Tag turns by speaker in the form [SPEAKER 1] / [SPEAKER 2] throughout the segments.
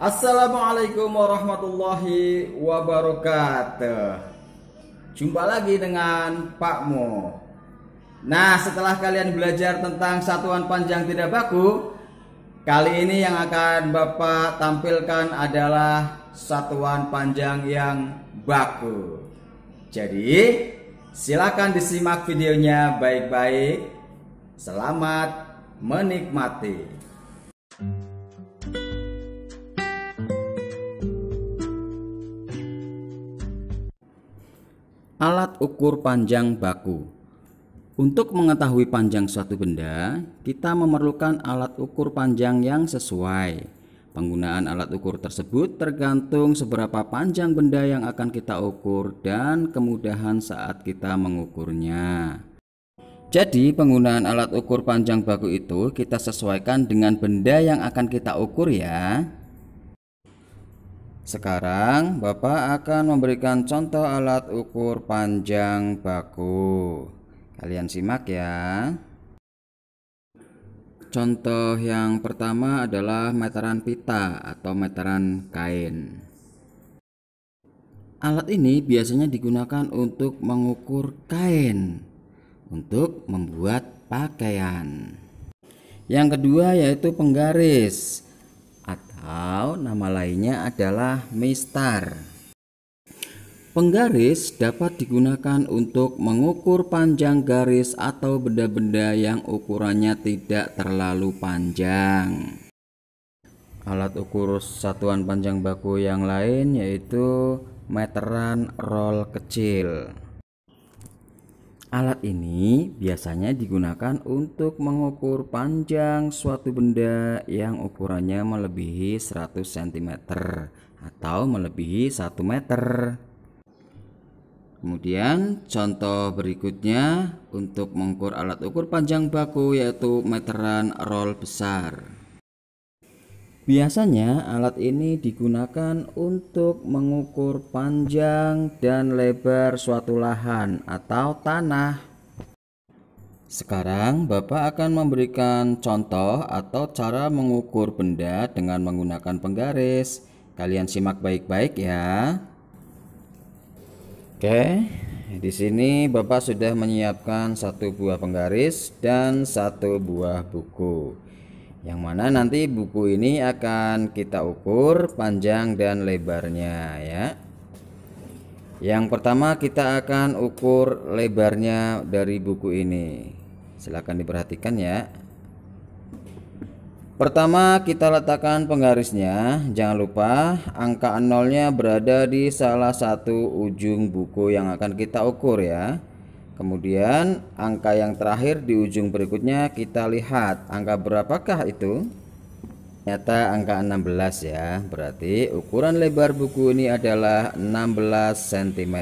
[SPEAKER 1] Assalamualaikum warahmatullahi wabarakatuh. Jumpa lagi dengan Pak Mo. Nah, setelah kalian belajar tentang satuan panjang tidak baku, kali ini yang akan Bapak tampilkan adalah satuan panjang yang baku. Jadi, silakan disimak videonya baik-baik. Selamat menikmati. Alat ukur panjang baku. Untuk mengetahui panjang suatu benda, kita memerlukan alat ukur panjang yang sesuai. Penggunaan alat ukur tersebut tergantung seberapa panjang benda yang akan kita ukur dan kemudahan saat kita mengukurnya. Jadi, penggunaan alat ukur panjang baku itu kita sesuaikan dengan benda yang akan kita ukur, ya. Sekarang Bapak akan memberikan contoh alat ukur panjang baku. Kalian simak ya. Contoh yang pertama adalah meteran pita atau meteran kain. Alat ini biasanya digunakan untuk mengukur kain untuk membuat pakaian. Yang kedua yaitu penggaris atau nama lainnya adalah mistar. Penggaris dapat digunakan untuk mengukur panjang garis atau benda-benda yang ukurannya tidak terlalu panjang. Alat ukur satuan panjang baku yang lain yaitu meteran roll kecil. Alat ini biasanya digunakan untuk mengukur panjang suatu benda yang ukurannya melebihi 100 cm atau melebihi 1 meter. Kemudian contoh berikutnya untuk mengukur alat ukur panjang baku yaitu meteran roll besar. Biasanya alat ini digunakan untuk mengukur panjang dan lebar suatu lahan atau tanah. Sekarang Bapak akan memberikan contoh atau cara mengukur benda dengan menggunakan penggaris. Kalian simak baik-baik ya. Oke, di sini Bapak sudah menyiapkan satu buah penggaris dan satu buah buku yang mana nanti buku ini akan kita ukur panjang dan lebarnya ya yang pertama kita akan ukur lebarnya dari buku ini silahkan diperhatikan ya pertama kita letakkan penggarisnya jangan lupa angka nolnya berada di salah satu ujung buku yang akan kita ukur ya Kemudian angka yang terakhir di ujung berikutnya kita lihat angka berapakah itu? Ternyata angka 16 ya. Berarti ukuran lebar buku ini adalah 16 cm.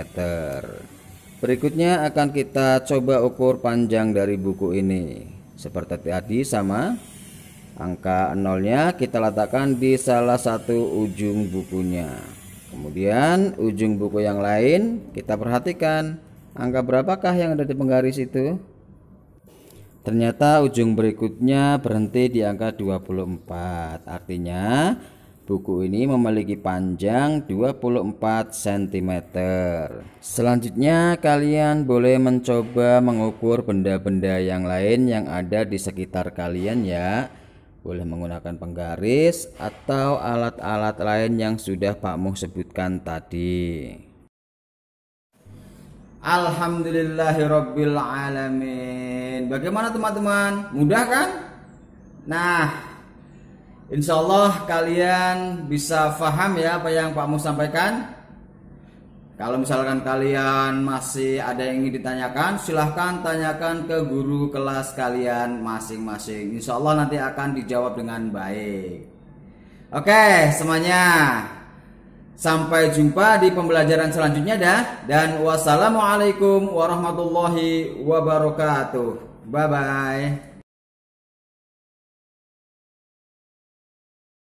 [SPEAKER 1] Berikutnya akan kita coba ukur panjang dari buku ini. Seperti tadi sama angka nolnya kita letakkan di salah satu ujung bukunya. Kemudian ujung buku yang lain kita perhatikan Angka berapakah yang ada di penggaris itu? Ternyata ujung berikutnya berhenti di angka 24. Artinya buku ini memiliki panjang 24 cm. Selanjutnya kalian boleh mencoba mengukur benda-benda yang lain yang ada di sekitar kalian ya. Boleh menggunakan penggaris atau alat-alat lain yang sudah Pak Muh sebutkan tadi. Alhamdulillahirrabbilalamin Bagaimana teman-teman? Mudah kan? Nah, Insya Allah kalian bisa paham ya apa yang Pak Mu sampaikan. Kalau misalkan kalian masih ada yang ingin ditanyakan, silahkan tanyakan ke guru kelas kalian masing-masing. Insya Allah nanti akan dijawab dengan baik. Oke, semuanya. Sampai jumpa di pembelajaran selanjutnya dah dan wassalamualaikum warahmatullahi wabarakatuh. Bye bye.